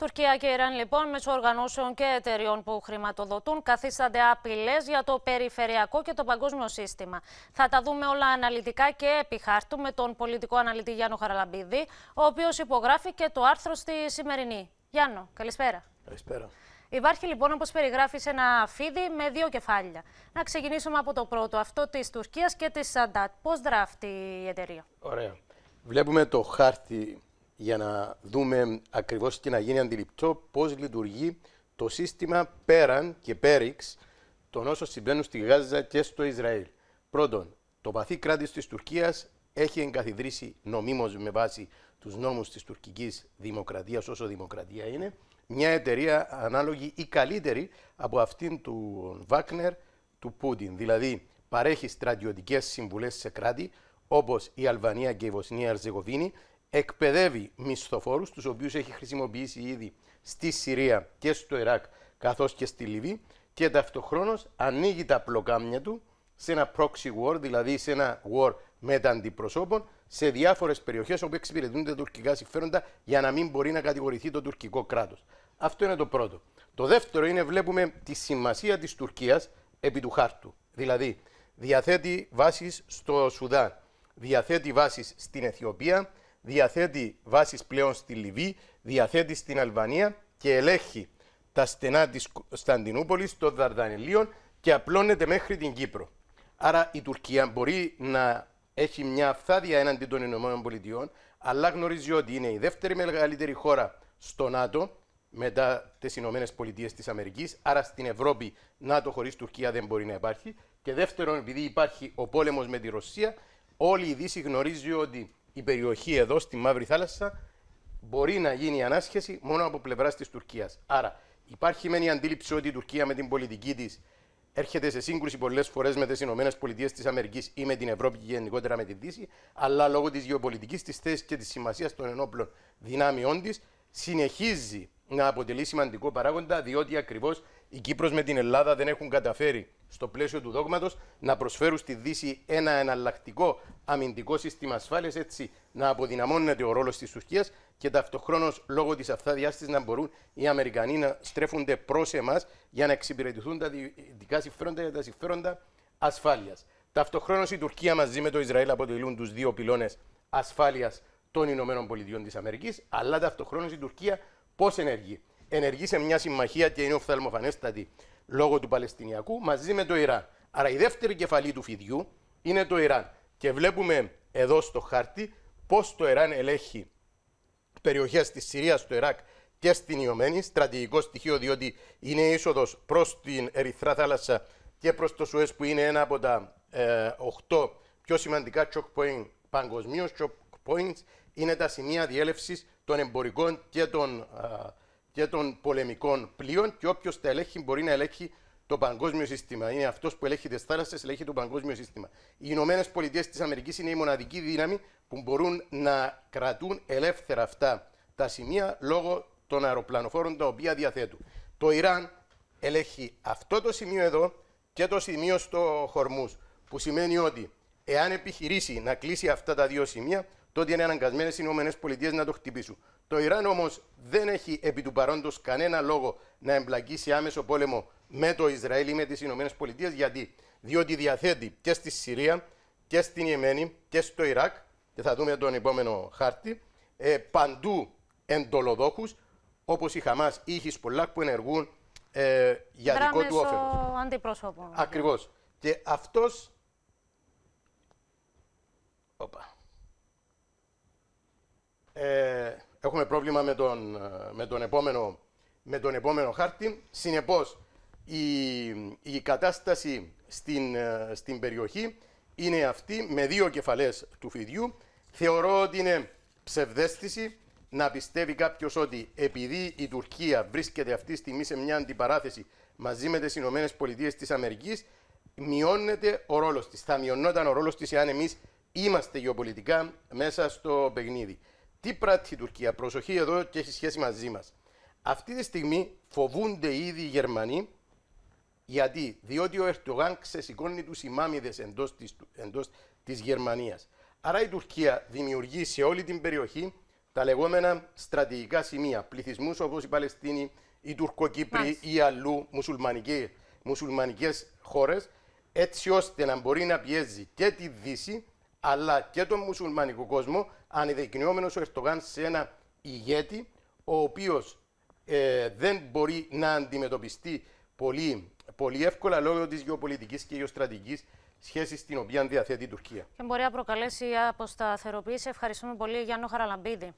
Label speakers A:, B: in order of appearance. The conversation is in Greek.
A: Τουρκία και Ιράν λοιπόν μέσω οργανώσεων και εταιριών που χρηματοδοτούν καθίστανται απειλές για το περιφερειακό και το παγκόσμιο σύστημα. Θα τα δούμε όλα αναλυτικά και επί χάρτου με τον πολιτικό αναλυτή Γιάννο Χαραλαμπίδη, ο οποίος υπογράφει και το άρθρο στη σημερινή. Γιάννο, καλησπέρα. Καλησπέρα. Υπάρχει λοιπόν, όπως περιγράφει, ένα φίδι με δύο κεφάλια. Να ξεκινήσουμε από το πρώτο, αυτό της Τουρκίας και της Σαντάτ. Πώς δράφει η εταιρεία. Ωραία. Βλέπουμε το χάρτη για να δούμε ακριβώς τι να γίνει αντιληπτό πώς λειτουργεί το σύστημα πέραν και πέριξ των όσων συμβαίνουν στη Γάζα και στο Ισραήλ. Πρώτον, το βαθύ κράτης της Τουρκίας έχει εγκαθιδρύσει νομίμως με βάση τους νόμους της τουρκικής δημοκρατίας όσο δημοκρατία είναι, μια εταιρεία ανάλογη ή καλύτερη από αυτήν του Βάκνερ του Πούτιν. Δηλαδή παρέχει στρατιωτικές συμβουλές σε κράτη όπως η Αλβανία και η Βοσνία εκπαιδεύει μισθοφόρους, τους οποίους έχει χρησιμοποιήσει ήδη στη Συρία και στο Ιράκ, καθώς και στη Λιβύη, και ταυτοχρόνως ανοίγει τα πλοκάμια του σε ένα proxy war, δηλαδή σε ένα war μετα-αντιπροσώπων σε διάφορες περιοχές όπου εξυπηρετούνται τουρκικά συμφέροντα για να μην μπορεί να κατηγορηθεί το τουρκικό κράτος. Αυτό είναι το πρώτο. Το δεύτερο είναι βλέπουμε τη σημασία της Τουρκίας επί του χάρτου. Δηλαδή, διαθέτει βάσεις στο Σουδάν, διαθέτει βάσεις στην Αιθιοπία, διαθέτει βάσεις πλέον στη Λιβύη, διαθέτει στην Αλβανία και ελέγχει τα στενά της Σταντινούπολης, των Δαρδανελίων και απλώνεται μέχρι την Κύπρο. Άρα η Τουρκία μπορεί να έχει μια φθάδια έναντι των ΗΠΑ, αλλά γνωρίζει ότι είναι η δεύτερη μεγαλύτερη χώρα στο ΝΑΤΟ μετά τις Ηνωμένες Πολιτείες της Αμερικής. Άρα στην Ευρώπη, ΝΑΤΟ χωρίς Τουρκία δεν μπορεί να υπάρχει. Και δεύτερον, επειδή υπάρχει ο πόλεμος με τη Ρωσία, όλη η Δύση γνωρίζει ότι η περιοχή εδώ, στη Μαύρη Θάλασσα, μπορεί να γίνει ανάσχεση μόνο από πλευράς της Τουρκίας. Άρα, υπάρχει μεν η αντίληψη ότι η Τουρκία με την πολιτική της έρχεται σε σύγκρουση πολλές φορές με τις ΗΠΑ της Αμερικής ή με την Ευρώπη και γενικότερα με την Δύση, αλλά λόγω της γεωπολιτικής της θέσης και της σημασίας των ενόπλων δυνάμεών της, συνεχίζει να αποτελεί σημαντικό παράγοντα, διότι ακριβώς η Κύπρος με την Ελλάδα δεν έχουν καταφέρει στο πλαίσιο του δόγματος να προσφέρουν στη Δύση ένα εναλλακτικό αμυντικό σύστημα ασφάλειας έτσι να αποδυναμώνεται ο ρόλος της Τουρκίας και ταυτοχρόνως λόγω της αυτάδειά της να μπορούν οι Αμερικανοί να στρέφονται προς εμάς για να εξυπηρετηθούν τα δικά συμφέροντα και τα συμφέροντα ασφάλειας. Ταυτοχρόνως η Τουρκία μαζί με το Ισραήλ αποτελούν τους δύο πυλώνες ασφάλειας των Ηνωμένων Πολιτειών της Αμερικής, αλλά ταυτοχρόνως η Τουρκία πώς ενεργεί ενεργεί σε μια συμμαχία και είναι οφθαλμοφανέστατη λόγω του Παλαιστινιακού μαζί με το Ιράν. Άρα η δεύτερη κεφαλή του φιδιού είναι το Ιράν. Και βλέπουμε εδώ στο χάρτη πώς το Ιράν ελέγχει περιοχές της Συρίας, του Ιράκ και στην Ιωμένη. Στρατηγικό στοιχείο, διότι είναι η είσοδος προς την Ερυθρά Θάλασσα και προς το Σουέ, που είναι ένα από τα ε, 8 πιο σημαντικά choke point παγκοσμίως. Choke points είναι τα σημεία διέλευσης των εμπορικών και των και των πολεμικών πλοίων και όποιος τα ελέγχει μπορεί να ελέγχει το παγκόσμιο σύστημα. Είναι αυτός που ελέγχει τις θάλασσες, ελέγχει το παγκόσμιο σύστημα. Οι Ηνωμένες Πολιτείες της Αμερικής είναι η μοναδική δύναμη που μπορούν να κρατούν ελεύθερα αυτά τα σημεία λόγω των αεροπλανοφόρων τα οποία διαθέτουν. Το Ιράν ελέγχει αυτό το σημείο εδώ και το σημείο στο Χορμού. Που σημαίνει ότι εάν επιχειρήσει να κλείσει αυτά τα δύο σημεία, τότε είναι αναγκασμένες οι Ηνωμένες Πολιτείες να το χτυπήσουν. Το Ιράν όμως δεν έχει επί του παρόντος κανένα λόγο να εμπλακίσει άμεσο πόλεμο με το Ισραήλ ή με τις Ηνωμένες Πολιτείες. Γιατί διότι διαθέτει και στη Συρία και στην Ιεμένη και στο Ιράκ, και θα δούμε τον επόμενο χάρτη, ε, παντού εντολοδόχους όπως η Χαμάς ή η η που ενεργούν ε, για δικό του όφελο. αντιπρόσωπο. Ναι. Ακριβώς. Και αυτός. Όπα. Ε, Έχουμε πρόβλημα με τον, ε, με τον, επόμενο, με τον χάρτη. Συνεπώς, η, η κατάσταση στην, ε, στην περιοχή είναι αυτή με δύο κεφαλές του φιδιού. Θεωρώ ότι είναι ψευδέστηση να πιστεύει κάποιος ότι επειδή η Τουρκία βρίσκεται αυτή τη στιγμή σε μια αντιπαράθεση μαζί με τις Ηνωμένες Πολιτείες της Αμερικής, μειώνεται ο ρόλος της. Θα μειωνόταν ο ρόλος της εάν εμείς είμαστε γεωπολιτικά μέσα στο παιχνίδι. Τι πράττει η Τουρκία, προσοχή εδώ και έχει σχέση μαζί μας. Αυτή τη στιγμή φοβούνται ήδη οι Γερμανοί γιατί, διότι ο Ερτογάν ξεσηκώνει τους ημάμιδες εντός της Γερμανίας. Άρα η Τουρκία δημιουργεί σε όλη την περιοχή τα λεγόμενα στρατηγικά σημεία, πληθυσμούς όπως η Παλαιστίνη, οι Τουρκοκύπροι ή αλλού μουσουλμανικές χώρες, έτσι ώστε να μπορεί να πιέζει και τη Δύση αλλά και τον μουσουλμανικό κόσμο, ανεδεικνυόμενο ο Ερτογάν σε ένα ηγέτη, ο οποίος ε, δεν μπορεί να αντιμετωπιστεί πολύ, πολύ εύκολα λόγω της γεωπολιτικής και γεωστρατηγική σχέση στην οποία διαθέτει η Τουρκία. Και μπορεί να προκαλέσει αποσταθεροποίηση. Ευχαριστούμε πολύ, Γιάννο Χαραλαμπίδη.